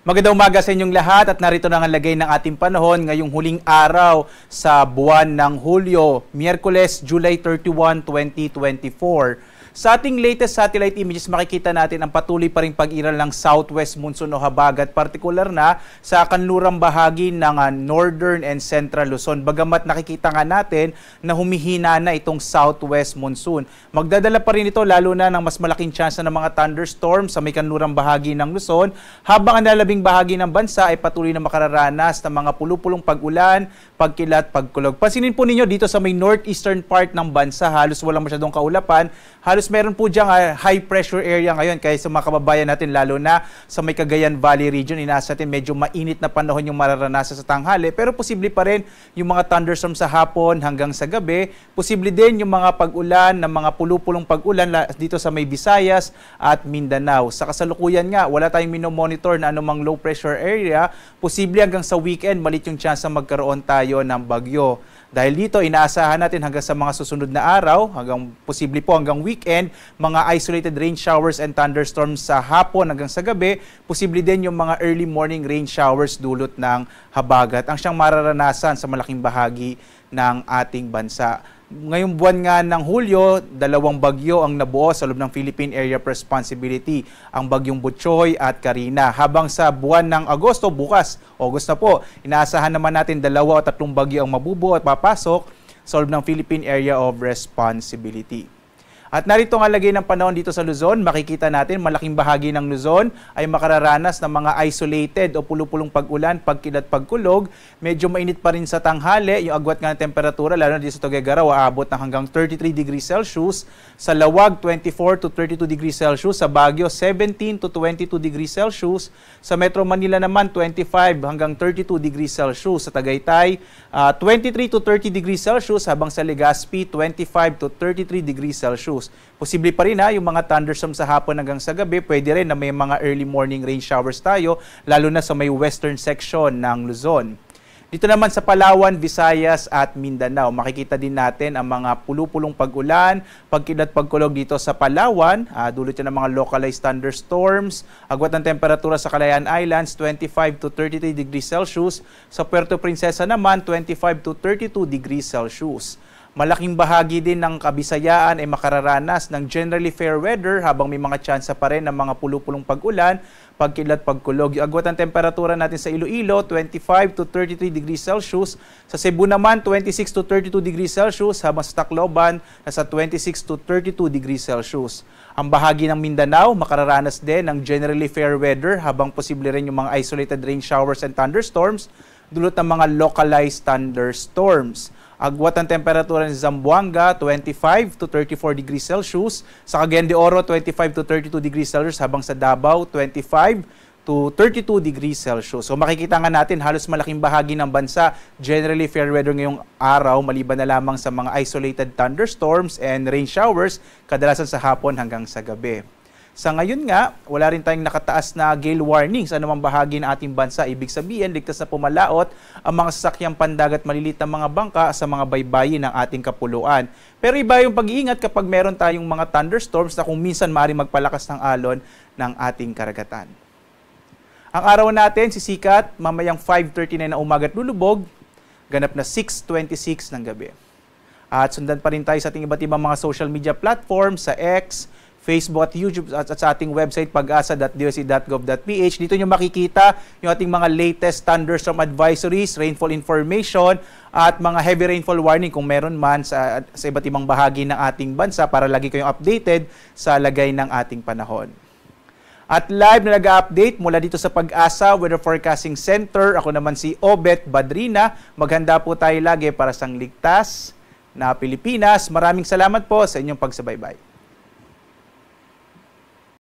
Magandang umaga sa inyong lahat at narito na ang lagay ng ating panahon ngayong huling araw sa buwan ng Hulyo, Miyerkules, July 31, 2024. Sa ating latest satellite images, makikita natin ang patuloy pa rin pag-iral ng southwest monsoon o habagat, partikular na sa kanlurang bahagi ng uh, northern and central Luzon. Bagamat nakikita nga natin na humihina na itong southwest monsoon. Magdadala pa rin ito lalo na ng mas malaking tsansa ng mga thunderstorms sa may kanlurang bahagi ng Luzon, habang ang nalabing bahagi ng bansa ay patuloy na makararanas ng mga pulupulong pag-ulan, pagkilat, pagkulog. Pansinin po ninyo dito sa may northeastern part ng bansa, halos walang masyadong kaulapan, halos meron po diyang ah, high pressure area ngayon kaya sa mga kababayan natin lalo na sa may Cagayan Valley region inaasa natin medyo mainit na panahon yung mararanasan sa tanghali pero posible pa rin yung mga thunderstorm sa hapon hanggang sa gabi posible din yung mga pag-ulan ng mga pulupulong pag-ulan dito sa may Visayas at Mindanao sa kasalukuyan nga wala tayong minomonitor na anumang low pressure area posible hanggang sa weekend malit yung chance na magkaroon tayo ng bagyo dahil dito, inaasahan natin hanggang sa mga susunod na araw, hanggang posible po hanggang weekend, mga isolated rain showers and thunderstorms sa hapon hanggang sa gabi, posible din yung mga early morning rain showers dulot ng habagat ang siyang mararanasan sa malaking bahagi ng ating bansa ngayong buwan nga ng Hulyo, dalawang bagyo ang nabuo sa loob ng Philippine Area of Responsibility, ang bagyong Butchoy at Karina. Habang sa buwan ng Agosto, bukas, August na po, inaasahan naman natin dalawa o tatlong bagyo ang mabubuo at papasok sa loob ng Philippine Area of Responsibility. At narito ang lagay ng panahon dito sa Luzon, makikita natin malaking bahagi ng Luzon ay makararanas ng mga isolated o pulupulong pag-ulan, pagkilat, pagkulog. Medyo mainit pa rin sa tanghali, yung agwat nga ng temperatura, lalo na dito sa Tugegaraw, aabot ng hanggang 33 degrees Celsius. Sa Lawag, 24 to 32 degrees Celsius. Sa Baguio, 17 to 22 degrees Celsius. Sa Metro Manila naman, 25 hanggang 32 degrees Celsius. Sa Tagaytay, uh, ah, 23 to 30 degrees Celsius, habang sa Legazpi, 25 to 33 degrees Celsius close. Posible pa rin ha, yung mga thunderstorm sa hapon hanggang sa gabi, pwede rin na may mga early morning rain showers tayo, lalo na sa may western section ng Luzon. Dito naman sa Palawan, Visayas at Mindanao, makikita din natin ang mga pulupulong pag-ulan, pagkilat pagkulog dito sa Palawan, uh, dulot yan ng mga localized thunderstorms, agwat ng temperatura sa Calayan Islands 25 to 33 degrees Celsius, sa Puerto Princesa naman 25 to 32 degrees Celsius. Malaking bahagi din ng kabisayaan ay makararanas ng generally fair weather habang may mga tsansa pa rin ng mga pulupulong pag-ulan, pagkilat, pagkulog. Yung agwat ng temperatura natin sa Iloilo, 25 to 33 degrees Celsius. Sa Cebu naman, 26 to 32 degrees Celsius, habang sa Tacloban, nasa 26 to 32 degrees Celsius. Ang bahagi ng Mindanao, makararanas din ng generally fair weather habang posible rin yung mga isolated rain showers and thunderstorms dulot ng mga localized thunderstorms. Agwat ang temperatura ni Zamboanga, 25 to 34 degrees Celsius. Sa Cagayan de Oro, 25 to 32 degrees Celsius, habang sa Davao, 25 to 32 degrees Celsius. So makikita nga natin halos malaking bahagi ng bansa generally fair weather ngayong araw maliban na lamang sa mga isolated thunderstorms and rain showers kadalasan sa hapon hanggang sa gabi. Sa ngayon nga, wala rin tayong nakataas na gale warning sa anumang bahagi ng ating bansa. Ibig sabihin, ligtas na pumalaot ang mga sasakyang pandagat malilit ng mga bangka sa mga baybayin ng ating kapuluan. Pero iba yung pag-iingat kapag meron tayong mga thunderstorms na kung minsan maaaring magpalakas ng alon ng ating karagatan. Ang araw natin, sisikat, mamayang 5.39 na umaga at lulubog, ganap na 6.26 ng gabi. At sundan pa rin tayo sa ating iba't ibang mga social media platforms sa X, Facebook at YouTube at, at sa ating website pag Dito nyo makikita yung ating mga latest thunderstorm advisories, rainfall information, at mga heavy rainfall warning kung meron man sa, sa iba't ibang bahagi ng ating bansa para lagi kayong updated sa lagay ng ating panahon. At live na nag-update mula dito sa Pag-asa Weather Forecasting Center. Ako naman si Obet Badrina. Maghanda po tayo lagi para sa ligtas na Pilipinas. Maraming salamat po sa inyong pagsabaybay.